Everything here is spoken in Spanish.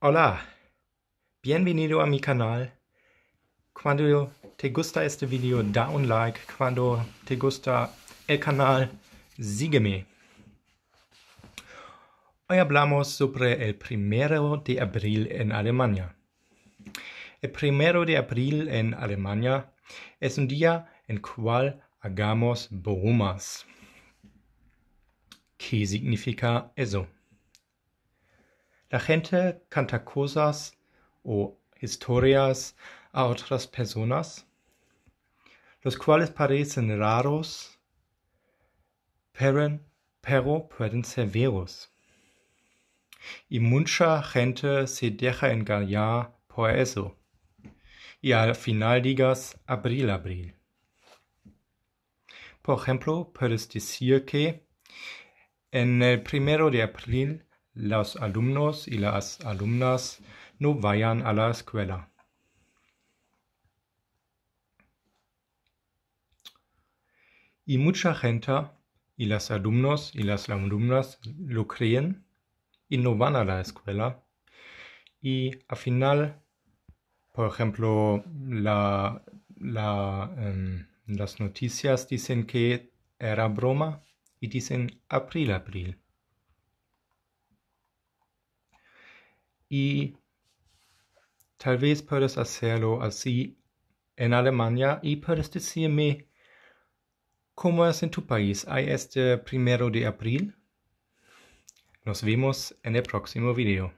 Hola, bienvenido a mi canal. Cuando te gusta este video, da un like. Cuando te gusta el canal, sígueme. Hoy hablamos sobre el primero de abril en Alemania. El primero de abril en Alemania es un día en cual hagamos bromas. ¿Qué significa eso? La gente canta cosas o historias a otras personas, los cuales parecen raros, pero, pero pueden ser veros. Y mucha gente se deja engañar por eso. Y al final digas abril, abril. Por ejemplo, puedes decir que en el primero de abril los alumnos y las alumnas no vayan a la escuela. Y mucha gente y los alumnos y las alumnas lo creen y no van a la escuela. Y al final, por ejemplo, em, las noticias dicen que era broma y dicen abril, abril. y tal vez puedes hacerlo así en Alemania y puedes decirme cómo es en tu país. ¿Hay este primero de abril? Nos vemos en el próximo video.